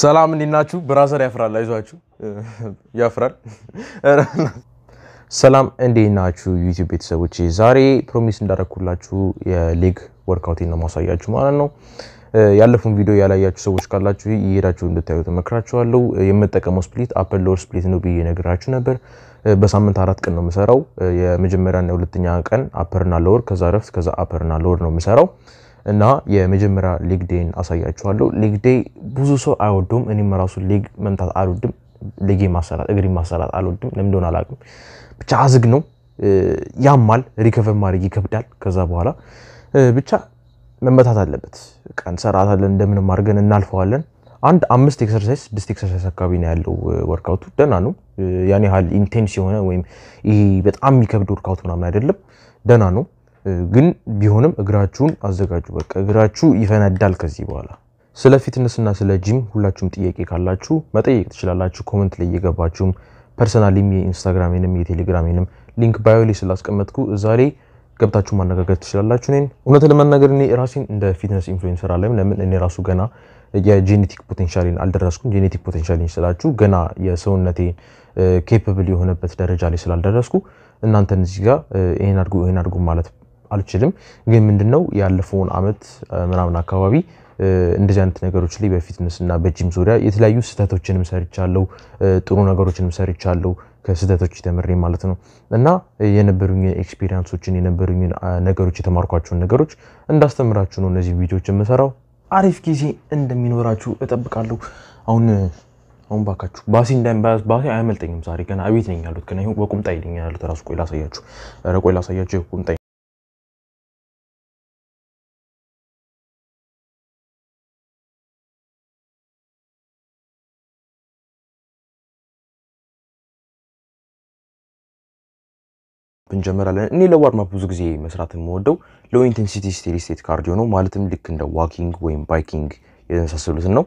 ሰላም እንዲናችሁ ብራዘር ያፍራል፣ አይዟችሁ ያፍራል። ሰላም እንዴት ናችሁ ዩቲዩብ ቤተሰቦች፣ ዛሬ ፕሮሚስ እንዳደረኩላችሁ የሌግ ወርካውቴን ነው ማሳያችሁ ማለት ነው። ያለፉን ቪዲዮ ያላያችሁ ሰዎች ካላችሁ እየሄዳችሁ እንድታዩት እመክራችኋለሁ። የምጠቀመው ስፕሊት አፕል ሎር ስፕሊት ነው ብዬ ነግራችሁ ነበር። በሳምንት አራት ቀን ነው የምሰራው። የመጀመሪያና የሁለተኛ ቀን አፐርና ሎወር፣ ከዛ ረፍት፣ ከዛ አፐርና ሎወር ነው የምሰራው። እና የመጀመሪያ ሊግ ዴይን አሳያችኋለሁ። ሊግ ዴይ ብዙ ሰው አይወዱም። እኔም ራሱ ሊግ መምታት አልወድም። ሊጌ ማሰራት እግሪ ማሰራት አልወድም። ለምን እንደሆነ አላውቅም። ብቻ አዝግ ነው፣ ያማል፣ ሪከቨር ማድረግ ይከብዳል። ከዛ በኋላ ብቻ መመታት አለበት። ቀን አለን፣ እንደምንም አድርገን እናልፈዋለን። አንድ አምስት ኤክሰርሳይዝ ስድስት ኤክሰርሳይዝ አካባቢ ነው ያለው ወርካውቱ። ደህና ነው፣ ያን ያህል ኢንቴንስ የሆነ ወይም ይሄ በጣም የሚከብድ ወርካውት ምናምን አይደለም። ደህና ነው። ግን ቢሆንም እግራችሁን አዘጋጁ። በቃ እግራችሁ ይፈነዳል ከዚህ በኋላ። ስለ ፊትነስ እና ስለ ጂም ሁላችሁም ጥያቄ ካላችሁ መጠየቅ ትችላላችሁ። ኮመንት ላይ እየገባችሁም ፐርሰናሊም የኢንስታግራሜንም የቴሌግራሜንም ሊንክ ባዮ ላይ ስላስቀመጥኩ እዛ ላይ ገብታችሁ ማነጋገር ትችላላችሁ። እኔን እውነት ለመናገር እኔ ራሴን እንደ ፊትነስ ኢንፍሉዌንሰር አለም። ለምን እኔ ራሱ ገና የጄኔቲክ ፖቴንሻሌን አልደረስኩም። ጄኔቲክ ፖቴንሻሌን ስላችሁ ገና የሰውነቴ ኬፕብል የሆነበት ደረጃ ላይ ስላልደረስኩ እናንተን እዚህ ጋር ይሄን አድርጉ ይሄን አድርጉ ማለት አልችልም። ግን ምንድነው ያለፈውን አመት ምናምን አካባቢ እንደዚህ አይነት ነገሮች ላይ በፊትነስ እና በጂም ዙሪያ የተለያዩ ስህተቶችንም ሰርቻለሁ፣ ጥሩ ነገሮችንም ሰርቻለሁ ከስህተቶች ተምሬ ማለት ነው። እና የነበሩኝ ኤክስፒሪያንሶችን የነበሩኝ ነገሮች የተማርኳቸውን ነገሮች እንዳስተምራችሁ ነው እነዚህ ቪዲዮዎች የምሰራው። አሪፍ ጊዜ እንደሚኖራችሁ እጠብቃለሁ። አሁን አሁን ባካችሁ ባሲ እንዳይባስ ባሴ አያመልጠኝም። ዛሬ ገና አቤት ነኝ ያሉት ገና ይሁን በቁምጣ ይልኛ ያሉት ራሱ ቆይ ላሳያችሁ፣ ቆይ ላሳያችሁ ቁምጣ እንጀምራለን። እኔ ለዋርም አፕ ብዙ ጊዜ መስራት የምወደው ሎ ኢንቴንሲቲ ስቴዲ ስቴት ካርዲዮ ነው። ማለትም ልክ እንደ ዋኪንግ ወይም ባይኪንግ የመሳሰሉትን ነው።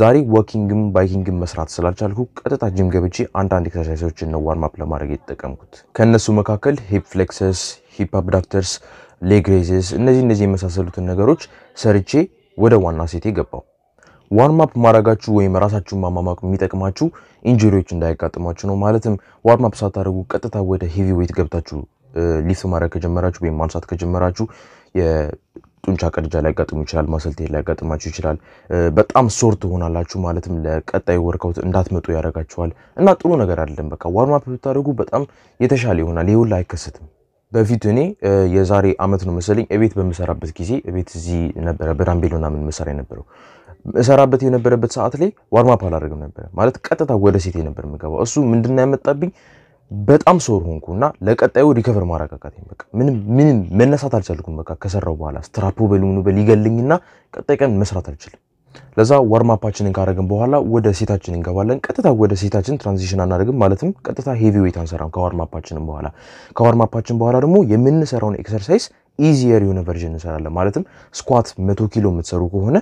ዛሬ ዋኪንግም ባይኪንግም መስራት ስላልቻልኩ ቀጥታ ጅም ገብቼ አንዳንድ ኤክሰርሳይሶችን ነው ዋርም አፕ ለማድረግ የተጠቀምኩት። ከእነሱ መካከል ሂፕ ፍሌክሰስ፣ ሂፕ አብዳክተርስ፣ ሌግ ሬዝስ እነዚህ እነዚህ የመሳሰሉትን ነገሮች ሰርቼ ወደ ዋና ሴቴ ገባው። ዋርማፕ አፕ ማድረጋችሁ ወይም ራሳችሁን ማማማቅ የሚጠቅማችሁ ኢንጁሪዎች እንዳያጋጥማችሁ ነው። ማለትም ዋርማፕ ሳታደርጉ ቀጥታ ወደ ሄቪ ዌት ገብታችሁ ሊፍት ማድረግ ከጀመራችሁ ወይም ማንሳት ከጀመራችሁ የጡንቻ ቀዳዳ ሊያጋጥሙ ይችላል። ማሰልቴ ሊያጋጥማችሁ ይችላል። በጣም ሶር ትሆናላችሁ። ማለትም ለቀጣይ ወርካውት እንዳትመጡ ያደርጋችኋል እና ጥሩ ነገር አይደለም። በቃ ዋርማፕ ብታደርጉ በጣም የተሻለ ይሆናል። ይህ ሁሉ አይከሰትም። በፊት እኔ የዛሬ አመት ነው መሰለኝ እቤት በምሰራበት ጊዜ እቤት እዚህ ነበረ በዳምቤሎና ምን መሰራ የነበረው እሰራበት የነበረበት ሰዓት ላይ ዋርማፕ አላደርግም ነበረ። ማለት ቀጥታ ወደ ሴት ነበር የምገባው። እሱ ምንድን ያመጣብኝ በጣም ሰር ሆንኩ እና ለቀጣዩ ሪከቨር ማረጋጋት በቃ ምንም ምንም መነሳት አልቻልኩም። በቃ ከሰራው በኋላ ስትራፖ በሉኑ በሊገለኝና ቀጣይ ቀን መስራት አልችልም። ለዛ ዋርማፓችንን ካረግን በኋላ ወደ ሴታችን እንገባለን። ቀጥታ ወደ ሴታችን ትራንዚሽን አናደርግም። ማለትም ቀጥታ ሄቪ ዌት አንሰራም ከዋርማፓችንን በኋላ። ከዋርማፓችን በኋላ ደግሞ የምንሰራውን ኤክሰርሳይዝ ኢዚየር የሆነ ቨርዥን እንሰራለን። ማለትም ስኳት መቶ ኪሎ የምትሰሩ ከሆነ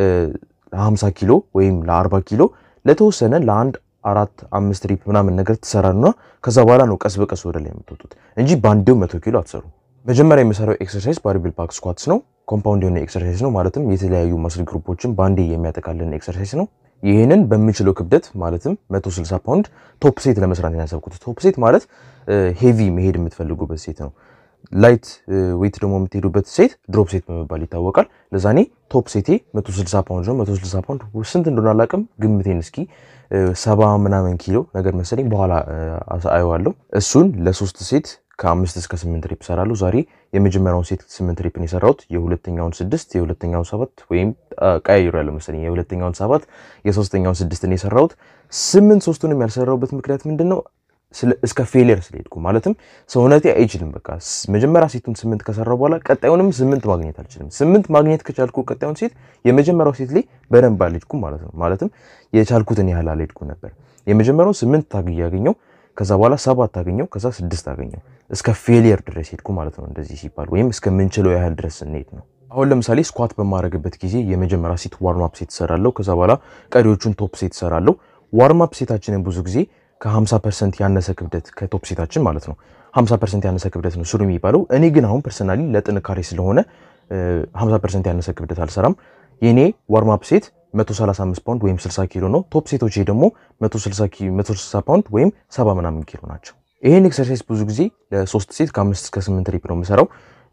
ለ50 ኪሎ ወይም ለ40 ኪሎ ለተወሰነ ለአንድ አራት አምስት ሪፕ ምናምን ነገር ትሰራና ከዛ በኋላ ነው ቀስ በቀስ ወደ ላይ የምትወጡት እንጂ ባንዴው መቶ ኪሎ አትሰሩ። መጀመሪያ የሚሰራው ኤክሰርሳይዝ ባርቤል ፓክ ስኳትስ ነው። ኮምፓውንድ የሆነ ኤክሰርሳይዝ ነው። ማለትም የተለያዩ ማስል ግሩፖችን ባንዴ የሚያጠቃልን ኤክሰርሳይዝ ነው። ይህንን በምችለው ክብደት ማለትም 160 ፓውንድ ቶፕ ሴት ለመስራት ያሰብኩት። ቶፕ ሴት ማለት ሄቪ መሄድ የምትፈልጉበት ሴት ነው። ላይት ዌት ደግሞ የምትሄዱበት ሴት ድሮፕ ሴት በመባል ይታወቃል። ለዛኔ ቶፕ ሴቴ 160 ፓውንድ ነው። 160 ፓውንድ ስንት እንደሆነ አላውቅም፣ ግምቴን እስኪ ሰባ ምናምን ኪሎ ነገር መሰለኝ፣ በኋላ አየዋለሁ። እሱን ለሶስት ሴት ከአምስት እስከ ስምንት ሪፕ እሰራለሁ። ዛሬ የመጀመሪያውን ሴት ስምንት ሬፕን የሰራሁት የሁለተኛውን ስድስት የሁለተኛውን ሰባት ወይም ቀያይሬያለሁ መሰለኝ የሁለተኛውን ሰባት የሶስተኛውን ስድስትን የሰራሁት ስምንት ሶስቱንም ያልሰራሁበት ምክንያት ምንድን ነው? እስከ ፌሊየር ስለሄድኩ ማለትም ሰውነቴ አይችልም። በቃ መጀመሪያ ሴቱን ስምንት ከሰራው በኋላ ቀጣዩንም ስምንት ማግኘት አልችልም። ስምንት ማግኘት ከቻልኩ ቀጣዩን ሴት የመጀመሪያው ሴት ላይ በደንብ አልሄድኩም ማለት ነው። ማለትም የቻልኩትን ያህል አልሄድኩ ነበር። የመጀመሪያው ስምንት ታግዬ ያገኘው፣ ከዛ በኋላ ሰባት ታገኘው፣ ከዛ ስድስት አገኘው። እስከ ፌሊየር ድረስ ሄድኩ ማለት ነው። እንደዚህ ሲባል ወይም እስከምንችለው ያህል ድረስ ስንሄድ ነው። አሁን ለምሳሌ ስኳት በማድረግበት ጊዜ የመጀመሪያ ሴት ዋርም አፕ ሴት እሰራለሁ። ከዛ በኋላ ቀሪዎቹን ቶፕ ሴት እሰራለሁ። ዋርም አፕ ሴታችንን ብዙ ጊዜ ከ50 ፐርሰንት ያነሰ ክብደት ከቶፕ ሴታችን ማለት ነው 50 ፐርሰንት ያነሰ ክብደት ነው ስሩ የሚባለው። እኔ ግን አሁን ፐርሰናሊ ለጥንካሬ ስለሆነ 50 ፐርሰንት ያነሰ ክብደት አልሰራም። የኔ ዋርማፕ ሴት 135 ፓውንድ ወይም 60 ኪሎ ነው። ቶፕ ሴቶች ደግሞ 160 ፓውንድ ወይም 70 ምናምን ኪሎ ናቸው። ይሄን ኤክሰርሳይዝ ብዙ ጊዜ ለሶስት ሴት ከ5 እስከ 8 ሪፕ ነው የምሰራው።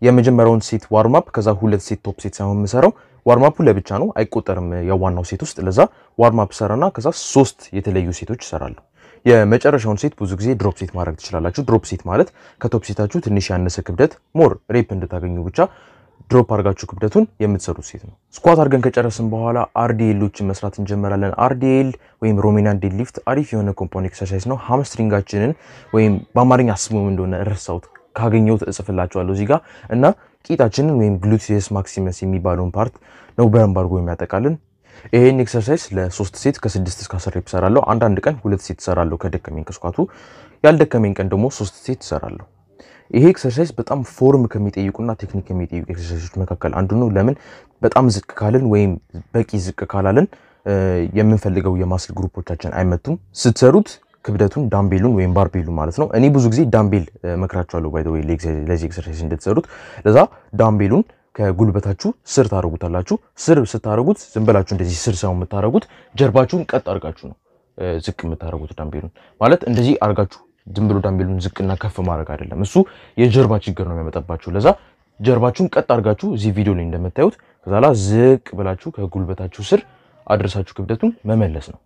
የመጀመሪያውን ሴት ዋርማፕ ከዛ ሁለት ሴት ቶፕ ሴት ሳይሆን የምሰራው ዋርማፑ ለብቻ ነው አይቆጠርም፣ የዋናው ሴት ውስጥ ለዛ ዋርማፕ ሰራና ከዛ ሶስት የተለዩ ሴቶች ይሰራሉ። የመጨረሻውን ሴት ብዙ ጊዜ ድሮፕ ሴት ማድረግ ትችላላችሁ። ድሮፕ ሴት ማለት ከቶፕ ሴታችሁ ትንሽ ያነሰ ክብደት ሞር ሬፕ እንድታገኙ ብቻ ድሮፕ አድርጋችሁ ክብደቱን የምትሰሩት ሴት ነው። ስኳት አድርገን ከጨረስን በኋላ አርዲኤሎችን መስራት እንጀምራለን። አርዲኤል ወይም ሮሜናን ዴድ ሊፍት አሪፍ የሆነ ኮምፓውንድ ኤክሰርሳይዝ ነው። ሃምስትሪንጋችንን ወይም በአማርኛ ስሙም እንደሆነ ረሳሁት ካገኘሁት እጽፍላችኋለሁ እዚህ ጋር እና ቂጣችንን ወይም ግሉቲየስ ማክሲመስ የሚባለውን ፓርት ነው በደንብ አድርጎ የሚያጠቃልን ይሄን ኤክሰርሳይዝ ለሶስት ሴት ከስድስት እስከ አስር ሬፕ እሰራለሁ። አንዳንድ ቀን ሁለት ሴት እሰራለሁ ከደከመኝ ከስኳቱ፣ ያልደከመኝ ቀን ደግሞ ሶስት ሴት እሰራለሁ። ይሄ ኤክሰርሳይዝ በጣም ፎርም ከሚጠይቁና ቴክኒክ ከሚጠይቁ ኤክሰርሳይዞች መካከል አንዱ ነው። ለምን በጣም ዝቅ ካልን ወይም በቂ ዝቅ ካላልን የምንፈልገው የማስል ግሩፖቻችን አይመቱም። ስትሰሩት ክብደቱን ዳምቤሉን ወይም ባርቤሉ ማለት ነው። እኔ ብዙ ጊዜ ዳምቤል መክራቸዋለሁ ባይ ዘ ወይ ለዚህ ኤክሰርሳይዝ እንድትሰሩት። ለዛ ዳምቤሉን ከጉልበታችሁ ስር ታደርጉታላችሁ። ስር ስታደርጉት ዝም ብላችሁ እንደዚህ ስር ሳይሆን የምታደርጉት ጀርባችሁን ቀጥ አድርጋችሁ ነው ዝቅ የምታደርጉት ዳምቤሉን ማለት እንደዚህ አድርጋችሁ ዝም ብሎ ዳምቤሉን ዝቅና ከፍ ማድረግ አይደለም። እሱ የጀርባ ችግር ነው የሚያመጣባችሁ። ለዛ ጀርባችሁን ቀጥ አድርጋችሁ እዚህ ቪዲዮ ላይ እንደምታዩት ከዛላ ዝቅ ብላችሁ ከጉልበታችሁ ስር አድርሳችሁ ክብደቱን መመለስ ነው።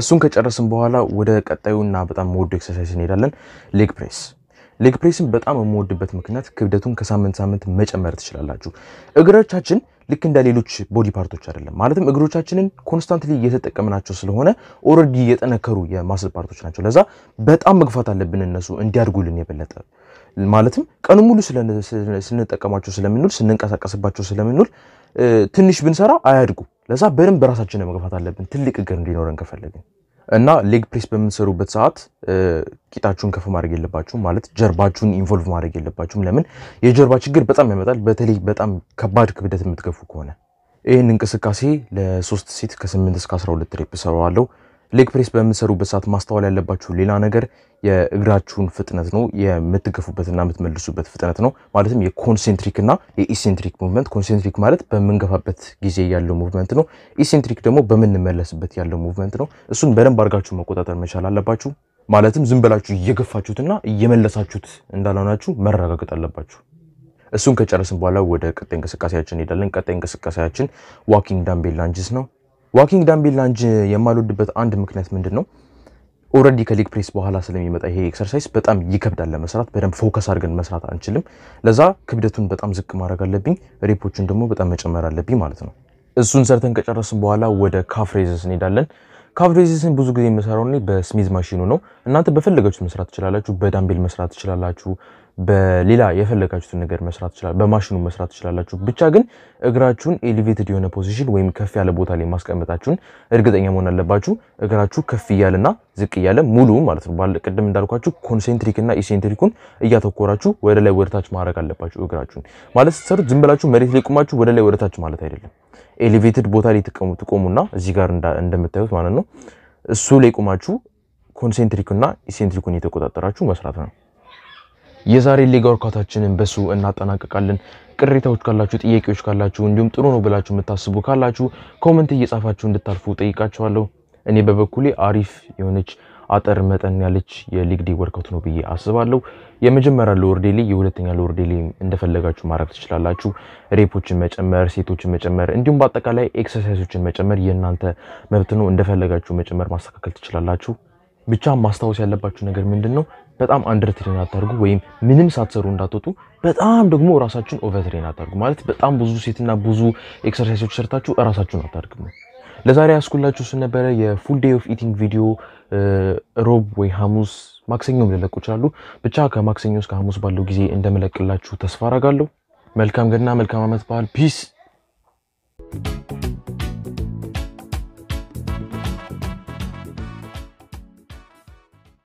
እሱን ከጨረስን በኋላ ወደ ቀጣዩና በጣም ወዶ ኤክሰርሳይዝ እንሄዳለን፣ ሌግ ፕሬስ ሌግ ፕሬስን በጣም የምወድበት ምክንያት ክብደቱን ከሳምንት ሳምንት መጨመር ትችላላችሁ። እግሮቻችን ልክ እንደ ሌሎች ቦዲ ፓርቶች አይደለም። ማለትም እግሮቻችንን ኮንስታንትሊ እየተጠቀምናቸው ስለሆነ ኦልሬዲ የጠነከሩ የማስል ፓርቶች ናቸው። ለዛ በጣም መግፋት አለብን እነሱ እንዲያድጉልን የበለጠ ማለትም ቀኑ ሙሉ ስንጠቀማቸው ስለምንውል ስንንቀሳቀስባቸው ስለምንውል ትንሽ ብንሰራ አያድጉ። ለዛ በደንብ ራሳችንን መግፋት አለብን ትልቅ እግር እንዲኖረን ከፈለግን እና ሌግ ፕሬስ በምንሰሩበት ሰዓት ቂጣችሁን ከፍ ማድረግ የለባችሁም ማለት ጀርባችሁን ኢንቮልቭ ማድረግ የለባችሁም። ለምን የጀርባ ችግር በጣም ያመጣል፣ በተለይ በጣም ከባድ ክብደት የምትገፉ ከሆነ። ይህን እንቅስቃሴ ለሶስት ሴት ከ8 እስከ 12 ሬፕ ሰራዋለሁ። ሌግ ፕሬስ በምንሰሩበት ሰዓት ማስተዋል ያለባችሁ ሌላ ነገር የእግራችሁን ፍጥነት ነው የምትገፉበትና የምትመልሱበት ፍጥነት ነው። ማለትም የኮንሴንትሪክ እና የኢሴንትሪክ ሙቭመንት። ኮንሴንትሪክ ማለት በምንገፋበት ጊዜ ያለው ሙቭመንት ነው። ኢሴንትሪክ ደግሞ በምንመለስበት ያለው ሙቭመንት ነው። እሱን በደንብ አድርጋችሁ መቆጣጠር መቻል አለባችሁ። ማለትም ዝም ብላችሁ እየገፋችሁትና እየመለሳችሁት እንዳልሆናችሁ መረጋገጥ አለባችሁ። እሱን ከጨረስን በኋላ ወደ ቀጣይ እንቅስቃሴያችን እንሄዳለን። ቀጣይ እንቅስቃሴያችን ዋኪንግ ዳምቤል ላንጅስ ነው። ዋኪንግ ዳምቤል ላንጅ የማልወድበት አንድ ምክንያት ምንድን ነው? ኦልሬዲ ከሊግ ፕሬስ በኋላ ስለሚመጣ ይሄ ኤክሰርሳይዝ በጣም ይከብዳል ለመስራት። በደንብ ፎከስ አድርገን መስራት አንችልም። ለዛ ክብደቱን በጣም ዝቅ ማድረግ አለብኝ፣ ሬፖችን ደግሞ በጣም መጨመር አለብኝ ማለት ነው። እሱን ሰርተን ከጨረስን በኋላ ወደ ካፍ እንሄዳለን። ሬዚስን ብዙ ጊዜ የምሰራው እኔ በስሚዝ ማሽኑ ነው። እናንተ በፈለጋችሁት መስራት ትችላላችሁ። በዳምቤል መስራት ትችላላችሁ። በሌላ የፈለጋችሁትን ነገር መስራት ትችላላችሁ። በማሽኑ መስራት ትችላላችሁ። ብቻ ግን እግራችሁን ኤሊቬትድ የሆነ ፖዚሽን ወይም ከፍ ያለ ቦታ ላይ ማስቀመጣችሁን እርግጠኛ መሆን አለባችሁ። እግራችሁ ከፍ እያለና ዝቅ እያለ ሙሉ ማለት ነው። ቅድም እንዳልኳችሁ ኮንሴንትሪክ እና ኢሴንትሪኩን እያተኮራችሁ ወደ ላይ ወደታች ማድረግ አለባችሁ። እግራችሁን ማለት ስትሰሩት ዝም ብላችሁ መሬት ላይ ቁማችሁ ወደ ላይ ወደታች ማለት አይደለም። ኤሌቬትድ ቦታ ላይ ተቀሙ ትቆሙና እዚህ ጋር እንደምታዩት ማለት ነው እሱ ላይ ቁማችሁ ኮንሴንትሪክና ኢሴንትሪኩን የተቆጣጠራችሁ መስራት ነው። የዛሬ ሌጋ ወርካታችንን በሱ እናጠናቀቃለን። ቅሬታዎች ካላችሁ፣ ጥያቄዎች ካላችሁ እንዲሁም ጥሩ ነው ብላችሁ የምታስቡ ካላችሁ ኮመንት እየጻፋችሁ እንድታልፉ ጠይቃችኋለሁ። እኔ በበኩሌ አሪፍ የሆነች አጠር መጠን ያለች የሊግ ዴይ ነው ብዬ አስባለሁ። የመጀመሪያ ሎወር ዴሊ፣ የሁለተኛ ሎወር ዴሊ እንደፈለጋችሁ ማድረግ ትችላላችሁ። ሬፖችን መጨመር፣ ሴቶችን መጨመር እንዲሁም በአጠቃላይ ኤክሰርሳይሶችን መጨመር የእናንተ መብት ነው። እንደፈለጋችሁ መጨመር፣ ማስተካከል ትችላላችሁ። ብቻ ማስታወስ ያለባችሁ ነገር ምንድን ነው? በጣም አንደር ትሬን አታርጉ፣ ወይም ምንም ሳትሰሩ እንዳትወጡ። በጣም ደግሞ ራሳችሁን ኦቨር ትሬን አታርጉ። ማለት በጣም ብዙ ሴትና ብዙ ኤክሰርሳይሶች ሰርታችሁ ራሳችሁን አታርግሙ። ለዛሬ ያስኩላችሁ እሱን ነበረ። የፉል ዴይ ኦፍ ኢቲንግ ቪዲዮ ሮብ ወይ ሐሙስ ማክሰኞም ልለቁ ይችላሉ። ብቻ ከማክሰኞ እስከ ሐሙስ ባለው ጊዜ እንደመለቅላችሁ ተስፋ አረጋለሁ። መልካም ገና፣ መልካም ዓመት በዓል ፒስ